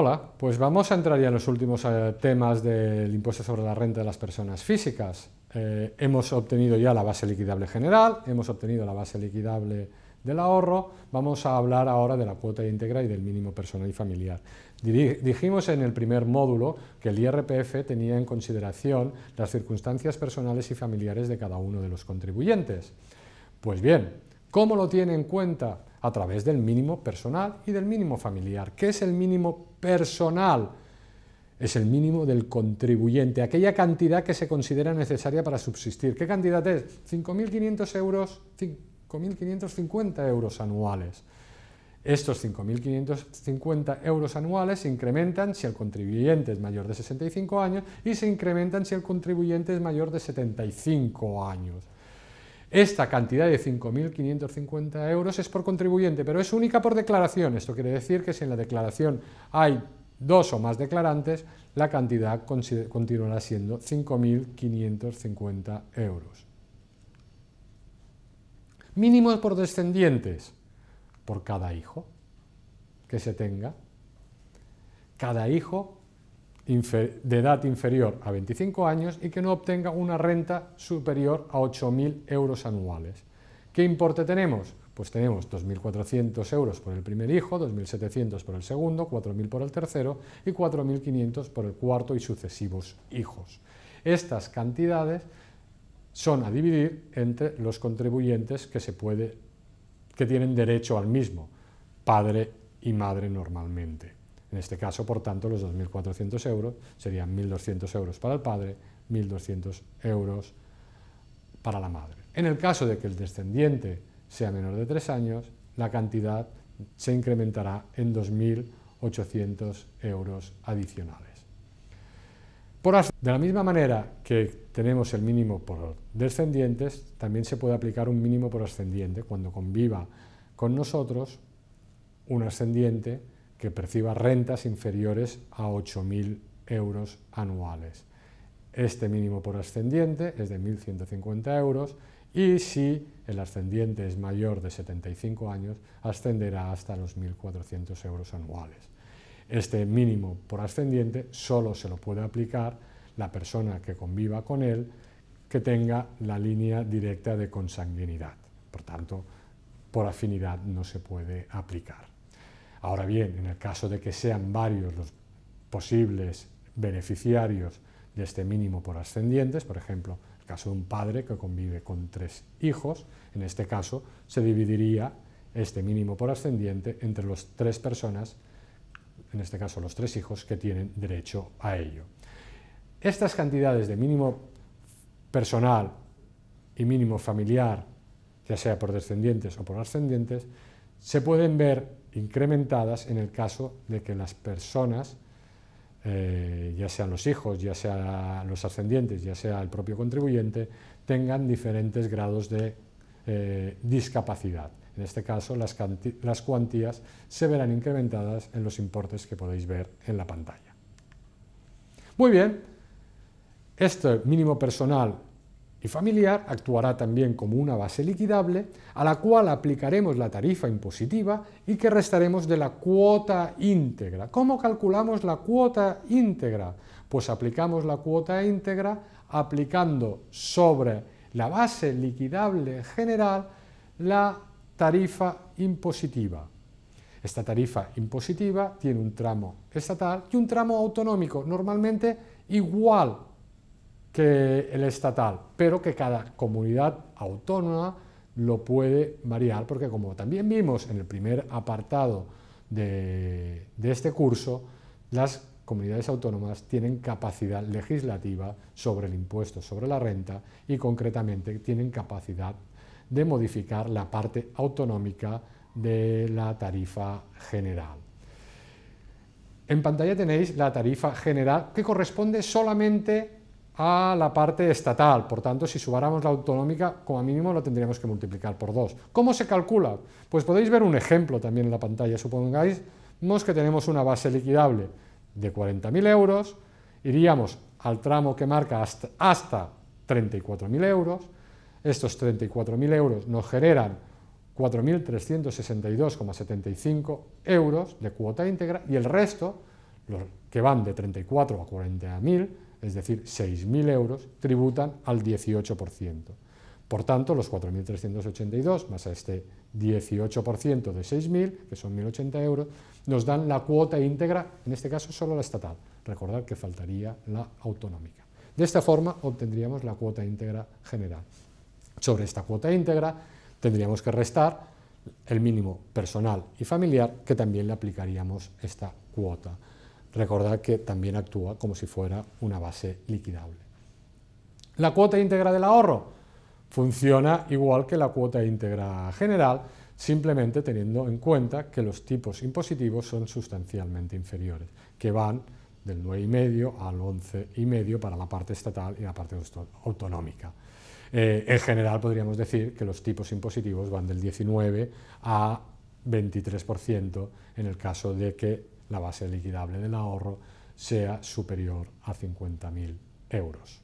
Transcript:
Hola, pues vamos a entrar ya en los últimos eh, temas del impuesto sobre la renta de las personas físicas. Eh, hemos obtenido ya la base liquidable general, hemos obtenido la base liquidable del ahorro, vamos a hablar ahora de la cuota íntegra y del mínimo personal y familiar. Dijimos en el primer módulo que el IRPF tenía en consideración las circunstancias personales y familiares de cada uno de los contribuyentes. Pues bien, ¿cómo lo tiene en cuenta? a través del mínimo personal y del mínimo familiar. ¿Qué es el mínimo personal? Es el mínimo del contribuyente, aquella cantidad que se considera necesaria para subsistir. ¿Qué cantidad es? 5.500 euros, 5.550 euros anuales. Estos 5.550 euros anuales se incrementan si el contribuyente es mayor de 65 años y se incrementan si el contribuyente es mayor de 75 años. Esta cantidad de 5.550 euros es por contribuyente, pero es única por declaración. Esto quiere decir que si en la declaración hay dos o más declarantes, la cantidad continuará siendo 5.550 euros. Mínimos por descendientes, por cada hijo que se tenga. Cada hijo de edad inferior a 25 años y que no obtenga una renta superior a 8.000 euros anuales. ¿Qué importe tenemos? Pues tenemos 2.400 euros por el primer hijo, 2.700 por el segundo, 4.000 por el tercero y 4.500 por el cuarto y sucesivos hijos. Estas cantidades son a dividir entre los contribuyentes que, se puede, que tienen derecho al mismo, padre y madre normalmente. En este caso, por tanto, los 2.400 euros serían 1.200 euros para el padre, 1.200 euros para la madre. En el caso de que el descendiente sea menor de tres años, la cantidad se incrementará en 2.800 euros adicionales. de la misma manera que tenemos el mínimo por descendientes, también se puede aplicar un mínimo por ascendiente cuando conviva con nosotros un ascendiente que perciba rentas inferiores a 8.000 euros anuales. Este mínimo por ascendiente es de 1.150 euros y si el ascendiente es mayor de 75 años, ascenderá hasta los 1.400 euros anuales. Este mínimo por ascendiente solo se lo puede aplicar la persona que conviva con él que tenga la línea directa de consanguinidad. Por tanto, por afinidad no se puede aplicar. Ahora bien, en el caso de que sean varios los posibles beneficiarios de este mínimo por ascendientes, por ejemplo, el caso de un padre que convive con tres hijos, en este caso se dividiría este mínimo por ascendiente entre las tres personas, en este caso los tres hijos, que tienen derecho a ello. Estas cantidades de mínimo personal y mínimo familiar, ya sea por descendientes o por ascendientes, se pueden ver incrementadas en el caso de que las personas, eh, ya sean los hijos, ya sean los ascendientes, ya sea el propio contribuyente, tengan diferentes grados de eh, discapacidad. En este caso, las, las cuantías se verán incrementadas en los importes que podéis ver en la pantalla. Muy bien, este mínimo personal y familiar actuará también como una base liquidable a la cual aplicaremos la tarifa impositiva y que restaremos de la cuota íntegra. ¿Cómo calculamos la cuota íntegra? Pues aplicamos la cuota íntegra aplicando sobre la base liquidable general la tarifa impositiva. Esta tarifa impositiva tiene un tramo estatal y un tramo autonómico, normalmente igual que el estatal, pero que cada comunidad autónoma lo puede variar, porque como también vimos en el primer apartado de, este curso, las comunidades autónomas tienen capacidad legislativa sobre el impuesto sobre la renta y concretamente tienen capacidad de modificar la parte autonómica de la tarifa general. En pantalla tenéis la tarifa general que corresponde solamente a la parte estatal. Por tanto, si subáramos la autonómica, como mínimo lo tendríamos que multiplicar por dos. ¿Cómo se calcula? Pues podéis ver un ejemplo también en la pantalla. Supongáis que tenemos una base liquidable de 40.000 euros, iríamos al tramo que marca hasta, 34.000 euros, estos 34.000 euros nos generan 4.362,75 euros de cuota íntegra y el resto, los que van de 34 a 40.000, es decir, 6.000 euros, tributan al 18%. Por tanto, los 4.382 más a este 18% de 6.000, que son 1.080 euros, nos dan la cuota íntegra, en este caso solo la estatal. Recordad que faltaría la autonómica. De esta forma obtendríamos la cuota íntegra general. Sobre esta cuota íntegra tendríamos que restar el mínimo personal y familiar, que también le aplicaríamos esta cuota. Recordad que también actúa como si fuera una base liquidable. La cuota íntegra del ahorro funciona igual que la cuota íntegra general, simplemente teniendo en cuenta que los tipos impositivos son sustancialmente inferiores, que van del 9,5 al 11,5 para la parte estatal y la parte autonómica. Eh, en general podríamos decir que los tipos impositivos van del 19 a 23% en el caso de que la base liquidable del ahorro sea superior a 50.000 euros.